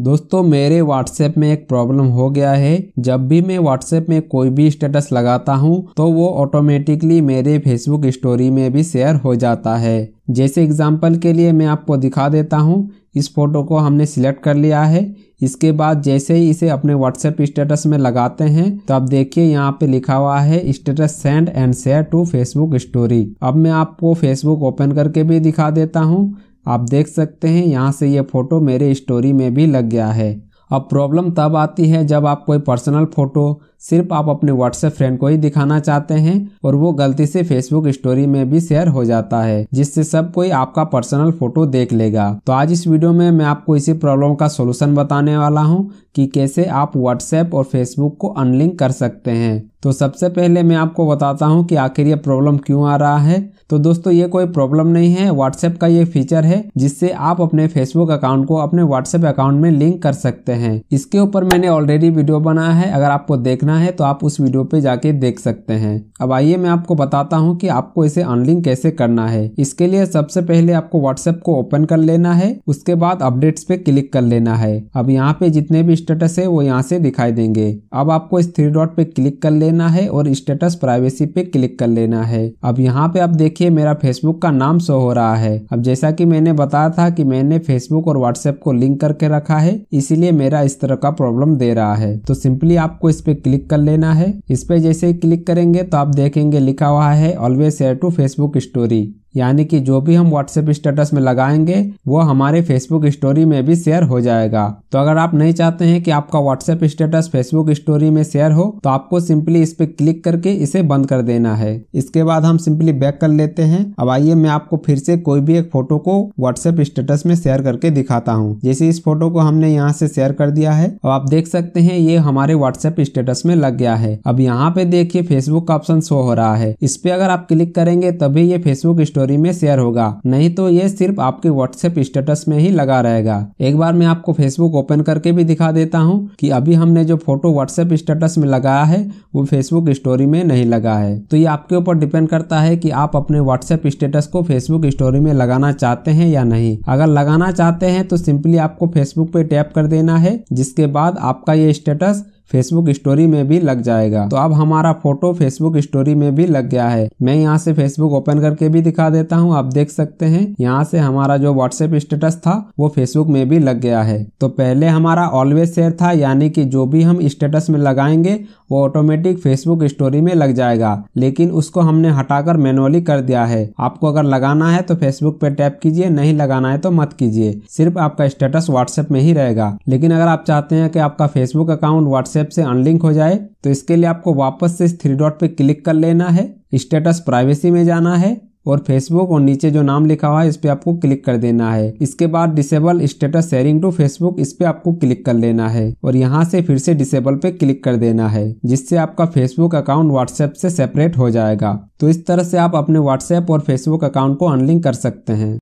दोस्तों मेरे व्हाट्सएप में एक प्रॉब्लम हो गया है जब भी मैं व्हाट्सएप में कोई भी स्टेटस लगाता हूँ तो वो ऑटोमेटिकली मेरे फेसबुक स्टोरी में भी शेयर हो जाता है जैसे एग्जाम्पल के लिए मैं आपको दिखा देता हूँ इस फोटो को हमने सिलेक्ट कर लिया है इसके बाद जैसे ही इसे अपने व्हाट्सएप स्टेटस में लगाते हैं तो आप देखिए यहाँ पे लिखा हुआ है status send and share to Facebook story अब मैं आपको फेसबुक ओपन करके भी दिखा देता हूँ आप देख सकते हैं यहाँ से ये फ़ोटो मेरे स्टोरी में भी लग गया है अब प्रॉब्लम तब आती है जब आप कोई पर्सनल फ़ोटो सिर्फ आप अपने व्हाट्सएप फ्रेंड को ही दिखाना चाहते हैं और वो गलती से फेसबुक स्टोरी में भी शेयर हो जाता है जिससे सब कोई आपका पर्सनल फोटो देख लेगा तो आज इस वीडियो में मैं आपको इसी प्रॉब्लम का सोल्यूशन बताने वाला हूँ कि कैसे आप व्हाट्सएप और फेसबुक को अनलिंक कर सकते हैं तो सबसे पहले मैं आपको बताता हूं कि आखिर ये प्रॉब्लम क्यों आ रहा है तो दोस्तों ये कोई प्रॉब्लम नहीं है व्हाट्सएप का ये फीचर है जिससे आप अपने फेसबुक अकाउंट को अपने व्हाट्सएप अकाउंट में लिंक कर सकते हैं इसके ऊपर मैंने ऑलरेडी वीडियो बनाया है अगर आपको देखना है तो आप उस वीडियो पे जाके देख सकते हैं अब आइए मैं आपको बताता हूँ की आपको इसे अनलिंक कैसे करना है इसके लिए सबसे पहले आपको व्हाट्सएप को ओपन कर लेना है उसके बाद अपडेट्स पे क्लिक कर लेना है अब यहाँ पे जितने भी स्टेटस है वो यहाँ से दिखाई देंगे अब आपको इस थ्री डॉट पे क्लिक कर लेना है और स्टेटस प्राइवेसी पे क्लिक कर लेना है अब यहाँ पे आप देखिए मेरा फेसबुक का नाम शो हो रहा है अब जैसा कि मैंने बताया था कि मैंने फेसबुक और व्हाट्सएप को लिंक करके रखा है इसीलिए मेरा इस तरह का प्रॉब्लम दे रहा है तो सिंपली आपको इस पे क्लिक कर लेना है इस पे जैसे ही क्लिक करेंगे तो आप देखेंगे लिखा हुआ है always share to Facebook story यानी कि जो भी हम व्हाट्सएप स्टेटस में लगाएंगे वो हमारे फेसबुक स्टोरी में भी शेयर हो जाएगा तो अगर आप नहीं चाहते हैं कि आपका व्हाट्सएप स्टेटस फेसबुक स्टोरी में शेयर हो तो आपको सिंपली इस पे क्लिक करके इसे बंद कर देना है इसके बाद हम सिंपली बैक कर लेते हैं अब आइए मैं आपको फिर से कोई भी एक फोटो को व्हाट्सएप स्टेटस में शेयर करके दिखाता हूँ जैसे इस फोटो को हमने यहाँ से शेयर कर दिया है अब आप देख सकते हैं ये हमारे व्हाट्सएप स्टेटस में लग गया है अब यहाँ पे देखिए फेसबुक का ऑप्शन शो हो रहा है इस पे अगर आप क्लिक करेंगे तभी ये फेसबुक स्टोरी स्टोरी में शेयर होगा नहीं तो ये सिर्फ आपके व्हाट्सएप स्टेटस में ही लगा रहेगा एक बार मैं आपको फेसबुक ओपन करके भी दिखा देता हूँ कि अभी हमने जो फोटो व्हाट्सएप स्टेटस में लगाया है वो फेसबुक स्टोरी में नहीं लगा है तो ये आपके ऊपर डिपेंड करता है कि आप अपने व्हाट्सएप स्टेटस को फेसबुक स्टोरी में लगाना चाहते हैं या नहीं अगर लगाना चाहते हैं तो सिंपली आपको फेसबुक पे टैप कर देना है जिसके बाद आपका ये स्टेटस फेसबुक स्टोरी में भी लग जाएगा तो अब हमारा फोटो फेसबुक स्टोरी में भी लग गया है मैं यहाँ से फेसबुक ओपन करके भी दिखा देता हूँ आप देख सकते हैं यहाँ से हमारा जो व्हाट्सएप स्टेटस था वो फेसबुक में भी लग गया है तो पहले हमारा ऑलवेज शेयर था यानी कि जो भी हम स्टेटस में लगाएंगे वो ऑटोमेटिक फेसबुक स्टोरी में लग जाएगा लेकिन उसको हमने हटाकर मैनुअली कर दिया है आपको अगर लगाना है तो फेसबुक पे टैप कीजिए नहीं लगाना है तो मत कीजिए सिर्फ आपका स्टेटस व्हाट्सएप में ही रहेगा लेकिन अगर आप चाहते हैं कि आपका फेसबुक अकाउंट व्हाट्सएप व्हाट्सएप से अनलिंक हो जाए तो इसके लिए आपको वापस से इस थ्री डॉट पे क्लिक कर लेना है स्टेटस प्राइवेसी में जाना है और फेसबुक और नीचे जो नाम लिखा हुआ है इस पर आपको क्लिक कर देना है इसके बाद disable status sharing to Facebook इस पर आपको क्लिक कर लेना है और यहाँ से फिर से डिसेबल पे क्लिक कर देना है जिससे आपका फेसबुक अकाउंट व्हाट्सएप से सेपरेट हो जाएगा तो इस तरह से आप अपने व्हाट्सएप और फेसबुक अकाउंट को अनलिंक कर सकते हैं